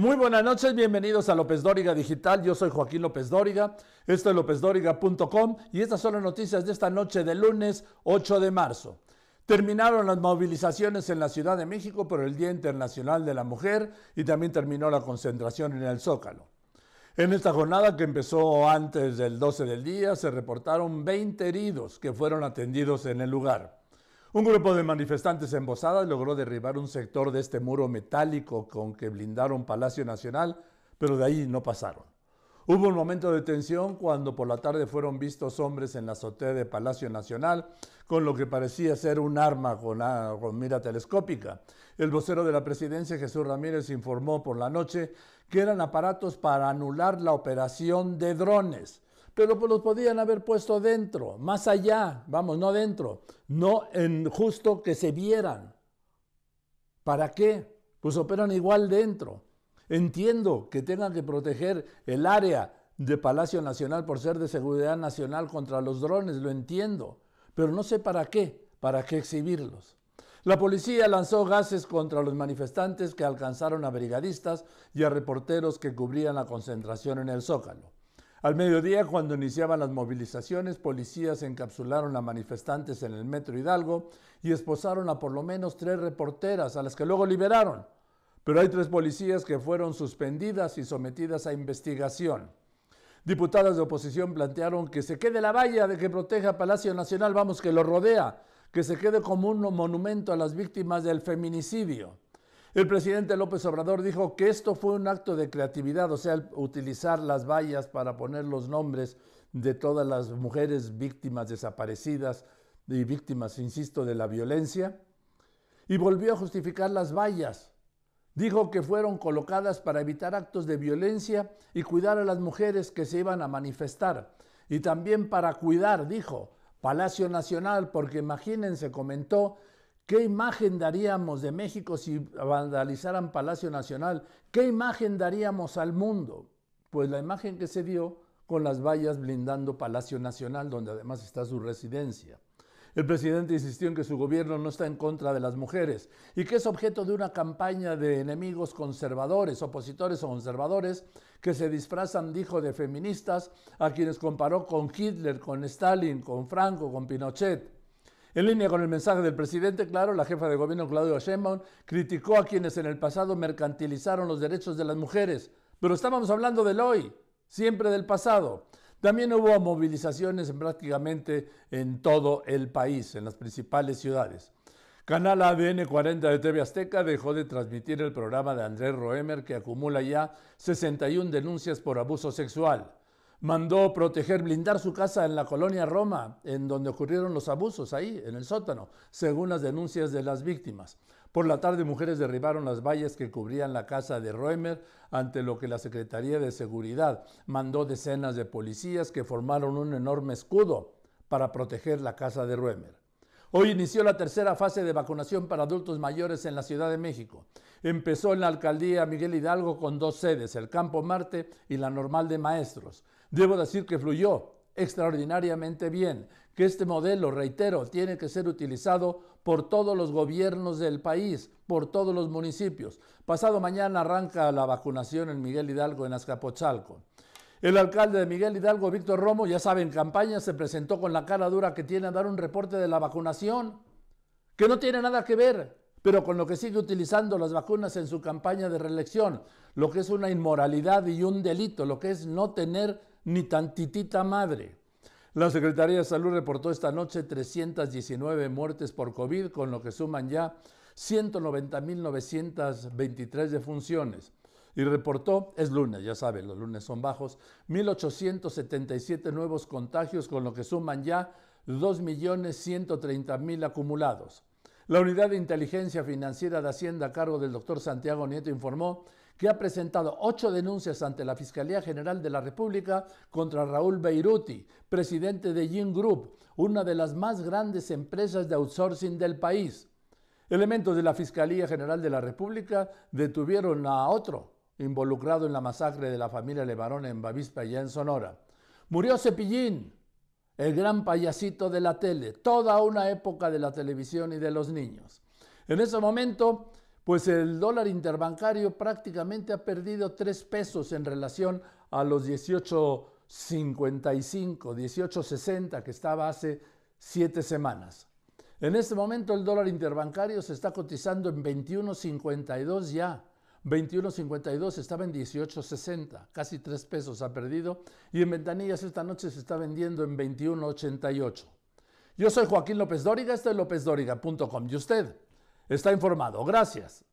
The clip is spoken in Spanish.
Muy buenas noches, bienvenidos a López Dóriga Digital. Yo soy Joaquín López Dóriga, esto es lópezdóriga.com y estas son las noticias de esta noche de lunes 8 de marzo. Terminaron las movilizaciones en la Ciudad de México por el Día Internacional de la Mujer y también terminó la concentración en el Zócalo. En esta jornada que empezó antes del 12 del día se reportaron 20 heridos que fueron atendidos en el lugar. Un grupo de manifestantes embosadas logró derribar un sector de este muro metálico con que blindaron Palacio Nacional, pero de ahí no pasaron. Hubo un momento de tensión cuando por la tarde fueron vistos hombres en la azotea de Palacio Nacional con lo que parecía ser un arma con, con mira telescópica. El vocero de la presidencia, Jesús Ramírez, informó por la noche que eran aparatos para anular la operación de drones pero pues los podían haber puesto dentro, más allá, vamos, no dentro, no en justo que se vieran. ¿Para qué? Pues operan igual dentro. Entiendo que tengan que proteger el área de Palacio Nacional por ser de seguridad nacional contra los drones, lo entiendo, pero no sé para qué, para qué exhibirlos. La policía lanzó gases contra los manifestantes que alcanzaron a brigadistas y a reporteros que cubrían la concentración en el Zócalo. Al mediodía, cuando iniciaban las movilizaciones, policías encapsularon a manifestantes en el Metro Hidalgo y esposaron a por lo menos tres reporteras, a las que luego liberaron. Pero hay tres policías que fueron suspendidas y sometidas a investigación. Diputadas de oposición plantearon que se quede la valla de que proteja Palacio Nacional, vamos, que lo rodea, que se quede como un monumento a las víctimas del feminicidio. El presidente López Obrador dijo que esto fue un acto de creatividad, o sea, utilizar las vallas para poner los nombres de todas las mujeres víctimas desaparecidas y víctimas, insisto, de la violencia. Y volvió a justificar las vallas. Dijo que fueron colocadas para evitar actos de violencia y cuidar a las mujeres que se iban a manifestar. Y también para cuidar, dijo, Palacio Nacional, porque imagínense, comentó ¿Qué imagen daríamos de México si vandalizaran Palacio Nacional? ¿Qué imagen daríamos al mundo? Pues la imagen que se dio con las vallas blindando Palacio Nacional, donde además está su residencia. El presidente insistió en que su gobierno no está en contra de las mujeres y que es objeto de una campaña de enemigos conservadores, opositores o conservadores, que se disfrazan, dijo, de feministas, a quienes comparó con Hitler, con Stalin, con Franco, con Pinochet. En línea con el mensaje del presidente, claro, la jefa de gobierno Claudio Sheinbaum criticó a quienes en el pasado mercantilizaron los derechos de las mujeres, pero estábamos hablando del hoy, siempre del pasado. También hubo movilizaciones prácticamente en todo el país, en las principales ciudades. Canal ADN 40 de TV Azteca dejó de transmitir el programa de Andrés Roemer que acumula ya 61 denuncias por abuso sexual mandó proteger, blindar su casa en la colonia Roma, en donde ocurrieron los abusos, ahí, en el sótano, según las denuncias de las víctimas. Por la tarde, mujeres derribaron las vallas que cubrían la casa de Roemer, ante lo que la Secretaría de Seguridad mandó decenas de policías que formaron un enorme escudo para proteger la casa de Roemer. Hoy inició la tercera fase de vacunación para adultos mayores en la Ciudad de México. Empezó en la alcaldía Miguel Hidalgo con dos sedes, el Campo Marte y la Normal de Maestros. Debo decir que fluyó extraordinariamente bien, que este modelo, reitero, tiene que ser utilizado por todos los gobiernos del país, por todos los municipios. Pasado mañana arranca la vacunación en Miguel Hidalgo, en Azcapotzalco. El alcalde de Miguel Hidalgo, Víctor Romo, ya sabe, en campaña se presentó con la cara dura que tiene a dar un reporte de la vacunación, que no tiene nada que ver, pero con lo que sigue utilizando las vacunas en su campaña de reelección, lo que es una inmoralidad y un delito, lo que es no tener ni tantitita madre. La Secretaría de Salud reportó esta noche 319 muertes por COVID, con lo que suman ya 190.923 defunciones. Y reportó, es lunes, ya saben, los lunes son bajos, 1.877 nuevos contagios, con lo que suman ya 2.130.000 acumulados. La unidad de inteligencia financiera de Hacienda a cargo del doctor Santiago Nieto informó que ha presentado ocho denuncias ante la Fiscalía General de la República contra Raúl Beiruti, presidente de Yin Group, una de las más grandes empresas de outsourcing del país. Elementos de la Fiscalía General de la República detuvieron a otro involucrado en la masacre de la familia Levarón en Bavispa y en Sonora. Murió Cepillín, el gran payasito de la tele, toda una época de la televisión y de los niños. En ese momento, pues el dólar interbancario prácticamente ha perdido tres pesos en relación a los 18.55, 18.60 que estaba hace siete semanas. En este momento el dólar interbancario se está cotizando en 21.52 ya. 21.52 estaba en 18.60, casi 3 pesos ha perdido, y en ventanillas esta noche se está vendiendo en 21.88. Yo soy Joaquín López Dóriga, esto es lópezdóriga.com y usted está informado. Gracias.